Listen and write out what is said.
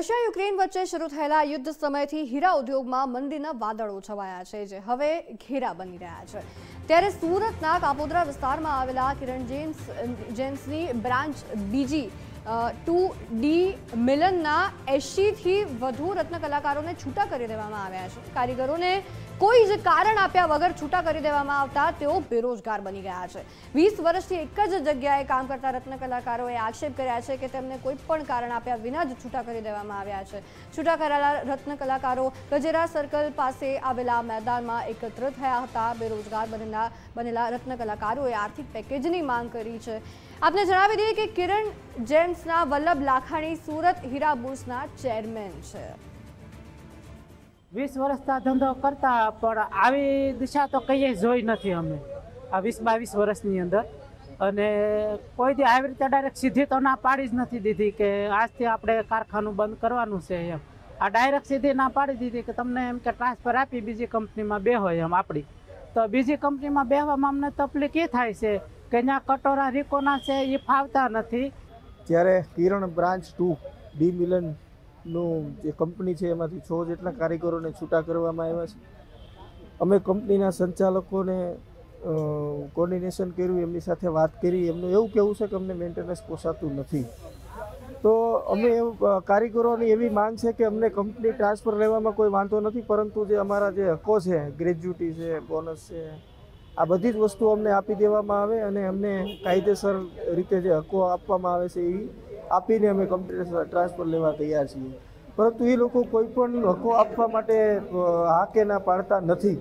Russia Ukraine વચ્ચે શરૂ થયેલા યુદ્ધ સમયથી હીરા ઉદ્યોગમાં મંદીના વાદળો છવાયા છે જે હવે ઘેરા બની રહ્યા છે ત્યારે સુરતના કાપોદરા વિસ્તારમાં આવેલા કિરણ જેમ્સ જેમ્સની બ્રાન્ચ બીજી ટુ ડી મિલનના એંશીથી વધુ રત્ન કલાકારોને છૂટા કરી દેવામાં આવ્યા છે કારીગરોને કોઈ જ કારણ આપ્યા વગર છૂટા કરી દેવામાં આવતા તેઓ બેરોજગાર બની ગયા છે વીસ વર્ષથી એક જ જગ્યાએ કામ કરતા રત્ન કલાકારોએ આક્ષેપ કર્યા છે કે તેમને કોઈ પણ કારણ આપ્યા વિના જ છૂટા કરી દેવામાં આવ્યા છે છૂટા કરેલા રત્ન કલાકારો ગજેરા સર્કલ પાસે આવેલા મેદાનમાં એકત્ર થયા હતા બેરોજગાર બનેલા બનેલા રત્ન કલાકારોએ આર્થિક પેકેજની માંગ કરી છે આપને જણાવી દઈએ કે કિરણ જેમ્સના વલ્લભ લાખાણી સુરત હીરા બુસના ચેરમેન છે વીસ વર્ષના ધંધો કરતા પણ આવી દિશા તો કહીએ જોઈ નથી અમે આ વીસ બાવીસ વર્ષની અંદર અને કોઈ દી આવી રીતે ડાયરેક્ટ સીધી તો ના પાડી જ નથી દીધી કે આજથી આપણે કારખાનું બંધ કરવાનું છે એમ આ ડાયરેક્ટ સીધી ના પાડી દીધી કે તમને એમ કે ટ્રાન્સફર આપી બીજી કંપનીમાં બે હોય એમ આપણી તો બીજી કંપનીમાં બેહવામાં અમને તકલીફ એ થાય છે કે ત્યાં કટોરા રિકોના છે એ ફાવતા નથી ત્યારે કિરણ બ્રાન્ચ ટુ ડી મિલનનું જે કંપની છે એમાંથી છ જેટલા કારીગરોને છૂટા કરવામાં આવ્યા છે અમે કંપનીના સંચાલકોને કોર્ડિનેશન કર્યું એમની સાથે વાત કરી એમનું એવું કહેવું છે કે અમને મેન્ટેનન્સ પોસાતું નથી તો અમે કારીગરોની એવી માંગ છે કે અમને કંપની ટ્રાન્સફર લેવામાં કોઈ વાંધો નથી પરંતુ જે અમારા જે હકો છે ગ્રેજ્યુટી છે બોનસ છે આ બધી જ વસ્તુઓ અમને આપી દેવામાં આવે અને અમને કાયદેસર રીતે જે હકો આપવામાં આવે છે એ આપીને અમે કમ્પ્યુટર ટ્રાન્સફર લેવા તૈયાર છીએ પરંતુ એ લોકો કોઈ પણ હકો આપવા માટે હા કે ના પાડતા નથી